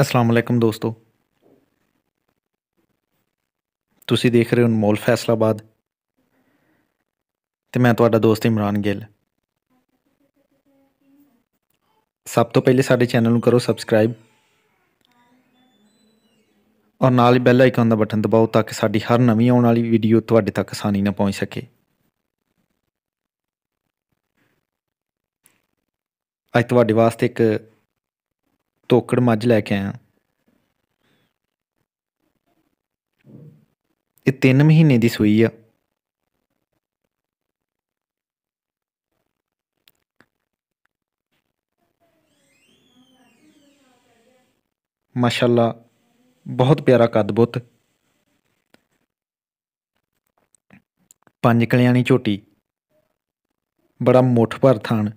ਅਸਲਾਮ ਅਲੈਕਮ ਦੋਸਤੋ ਤੁਸੀਂ ਦੇਖ ਰਹੇ ਹੋ ਅਨਮੋਲ ਫੈਸਲਾਬਾਦ ਤੇ ਮੈਂ ਤੁਹਾਡਾ ਦੋਸਤ ਇਮਰਾਨ ਗਿੱਲ ਸਭ ਤੋਂ ਪਹਿਲੇ ਸਾਡੇ ਚੈਨਲ ਨੂੰ ਕਰੋ ਸਬਸਕ੍ਰਾਈਬ ਔਰ ਨਾਲ ਹੀ ਬੈਲ ਆਈਕਨ ਦਾ ਬਟਨ ਦਬਾਓ ਤਾਂ ਕਿ ਸਾਡੀ ਹਰ ਨਵੀਂ ਆਉਣ ਵਾਲੀ ਵੀਡੀਓ ਤੁਹਾਡੇ ਤੱਕ ਆਸਾਨੀ ਨਾਲ ਪਹੁੰਚ ਸਕੇ ਅੱਜ ਤੁਹਾਡੇ ਵਾਸਤੇ ਇੱਕ ਤੋਕੜ ਮੱਝ ਲੈ ਕੇ ਆਇਆ ਇਹ 3 ਮਹੀਨੇ ਦੀ ਸੂਈ ਆ ਮਾਸ਼ਾਅੱਲਾ ਬਹੁਤ ਪਿਆਰਾ ਕੱਦ ਬੁੱਤ ਪੰਜ ਕਲਿਆਣੀ ਝੋਟੀ ਬੜਾ ਮੁੱਠ ਭਰ ਥਾਨ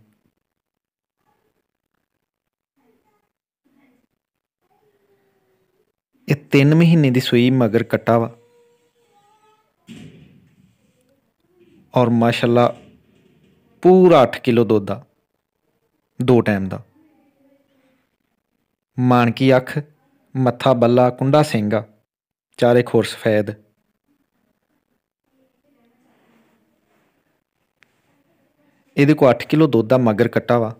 ਇਹ 3 ਮਹੀਨੇ ਦੀ ਸੂਈ ਮਗਰ ਕਟਾ ਵਾ ਔਰ ਮਾਸ਼ਾਅੱਲਾ ਪੂਰਾ 8 ਕਿਲੋ ਦੁੱਧ ਦਾ ਦੋ ਟਾਈਮ ਦਾ ਮਾਨਕੀ ਅੱਖ ਮੱਥਾ ਬੱਲਾ ਕੁੰਡਾ ਸਿੰਘ ਚਾਰੇ ਖੋਰ ਸਫੈਦ ਇਹਦੇ ਕੋ 8 ਕਿਲੋ ਦੁੱਧ ਦਾ ਮਗਰ ਕੱਟਾ ਵਾ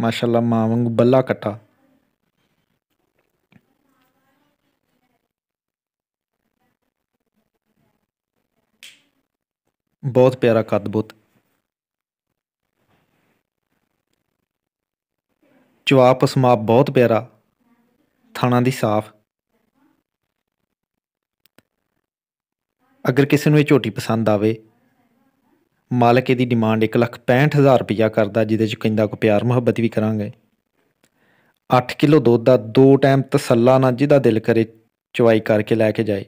ਮਾਸ਼ਾਅੱਲਾ ਮਾਂ ਵਾਂਗੂ ਬੱਲਾ ਕੱਟਾ ਬਹੁਤ ਪਿਆਰਾ ਕੱਦ ਬੁੱਤ ਜਵਾਬ ਸਮਾਪ ਬਹੁਤ ਪਿਆਰਾ ਥਾਣਾ ਦੀ ਸਾਫ ਅਗਰ ਕਿਸੇ ਨੂੰ ਇਹ ਝੋਟੀ ਪਸੰਦ ਆਵੇ ਮਾਲਕ ਇਹਦੀ ਡਿਮਾਂਡ 165000 ਰੁਪਇਆ ਕਰਦਾ ਜਿਹਦੇ ਚ ਕਹਿੰਦਾ ਕੋ ਪਿਆਰ ਮੁਹੱਬਤ ਵੀ ਕਰਾਂਗੇ 8 ਕਿਲੋ ਦੁੱਧ ਦਾ ਦੋ ਟਾਈਮ ਤਸੱਲਾ ਨਾਲ ਜਿਹਦਾ ਦਿਲ ਕਰੇ ਚਵਾਈ ਕਰਕੇ ਲੈ ਕੇ ਜਾਏ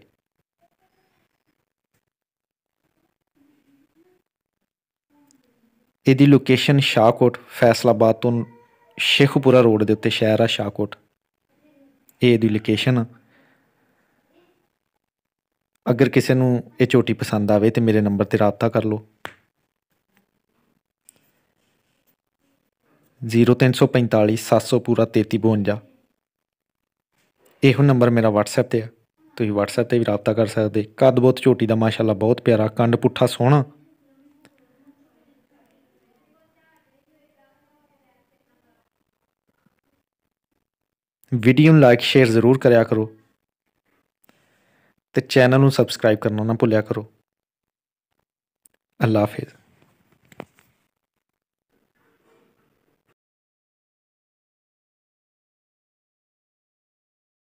ਇਹਦੀ ਲੋਕੇਸ਼ਨ ਸ਼ਾਹਕੋਟ ਫੈਸਲਾਬਾਦ ਤੋਂ ਸ਼ੇਖਪੁਰਾ ਰੋਡ ਦੇ ਉੱਤੇ ਸ਼ਹਿਰ ਆ ਸ਼ਾਹਕੋਟ ਇਹ ਦੀ ਲੋਕੇਸ਼ਨ ਅਗਰ ਕਿਸੇ ਨੂੰ ਇਹ ਚੋਟੀ ਪਸੰਦ ਆਵੇ ਤੇ ਮੇਰੇ ਨੰਬਰ ਤੇ ਰਾਬਤਾ ਕਰ ਲਓ 0345700 ਪੂਰਾ ਇਹੋ ਨੰਬਰ ਮੇਰਾ WhatsApp ਤੇ ਆ ਤੁਸੀਂ WhatsApp ਤੇ ਵੀ ਰਾਬਤਾ ਕਰ ਸਕਦੇ ਕੱਦ ਬਹੁਤ ਛੋਟੀ ਦਾ ਮਾਸ਼ਾਅੱਲਾ ਬਹੁਤ ਪਿਆਰਾ ਕੰਡ ਪੁੱਠਾ ਸੋਹਣਾ ਵੀਡੀਓ ਨੂੰ ਲਾਈਕ ਸ਼ੇਅਰ ਜ਼ਰੂਰ ਕਰਿਆ ਕਰੋ ਤੇ ਚੈਨਲ ਨੂੰ ਸਬਸਕ੍ਰਾਈਬ ਕਰਨਾ ਨਾ ਭੁੱਲਿਆ ਕਰੋ ਅੱਲਾ ਹਾਫਿਜ਼